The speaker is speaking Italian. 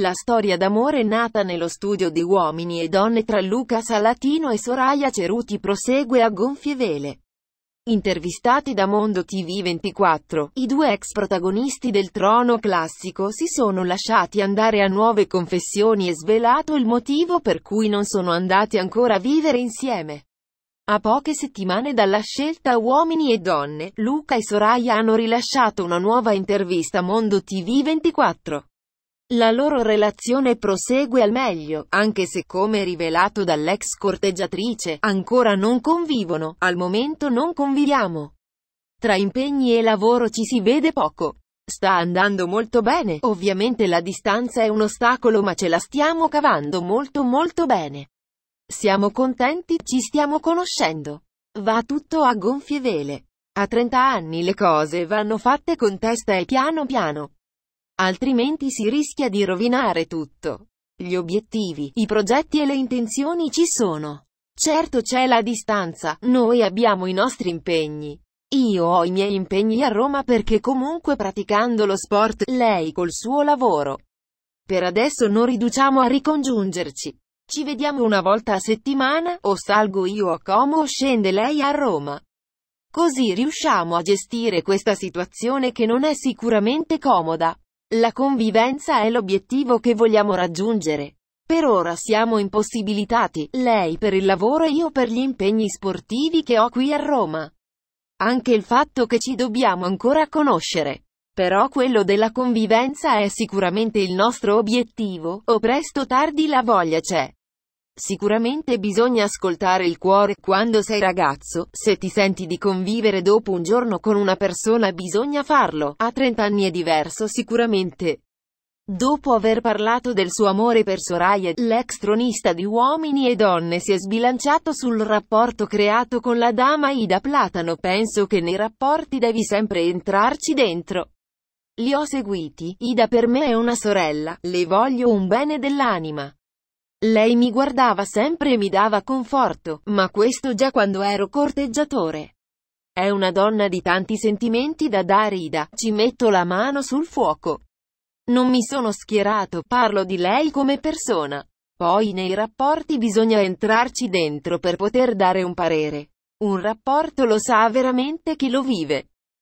La storia d'amore nata nello studio di Uomini e Donne tra Luca Salatino e Soraya Ceruti prosegue a gonfie vele. Intervistati da Mondo TV24, i due ex protagonisti del trono classico si sono lasciati andare a nuove confessioni e svelato il motivo per cui non sono andati ancora a vivere insieme. A poche settimane dalla scelta Uomini e Donne, Luca e Soraya hanno rilasciato una nuova intervista Mondo TV24. La loro relazione prosegue al meglio, anche se come rivelato dall'ex corteggiatrice, ancora non convivono, al momento non conviviamo. Tra impegni e lavoro ci si vede poco. Sta andando molto bene, ovviamente la distanza è un ostacolo ma ce la stiamo cavando molto molto bene. Siamo contenti, ci stiamo conoscendo. Va tutto a gonfie vele. A 30 anni le cose vanno fatte con testa e piano piano. Altrimenti si rischia di rovinare tutto. Gli obiettivi, i progetti e le intenzioni ci sono. Certo c'è la distanza, noi abbiamo i nostri impegni. Io ho i miei impegni a Roma perché comunque praticando lo sport, lei col suo lavoro. Per adesso non riduciamo a ricongiungerci. Ci vediamo una volta a settimana, o salgo io a Como o scende lei a Roma. Così riusciamo a gestire questa situazione che non è sicuramente comoda. La convivenza è l'obiettivo che vogliamo raggiungere. Per ora siamo impossibilitati, lei per il lavoro e io per gli impegni sportivi che ho qui a Roma. Anche il fatto che ci dobbiamo ancora conoscere. Però quello della convivenza è sicuramente il nostro obiettivo, o presto o tardi la voglia c'è. Sicuramente bisogna ascoltare il cuore, quando sei ragazzo, se ti senti di convivere dopo un giorno con una persona bisogna farlo, a 30 anni è diverso sicuramente. Dopo aver parlato del suo amore per Soraya, l'ex tronista di Uomini e Donne si è sbilanciato sul rapporto creato con la dama Ida Platano penso che nei rapporti devi sempre entrarci dentro. Li ho seguiti, Ida per me è una sorella, le voglio un bene dell'anima. Lei mi guardava sempre e mi dava conforto, ma questo già quando ero corteggiatore. È una donna di tanti sentimenti da dare Ida, ci metto la mano sul fuoco. Non mi sono schierato, parlo di lei come persona. Poi nei rapporti bisogna entrarci dentro per poter dare un parere. Un rapporto lo sa veramente chi lo vive.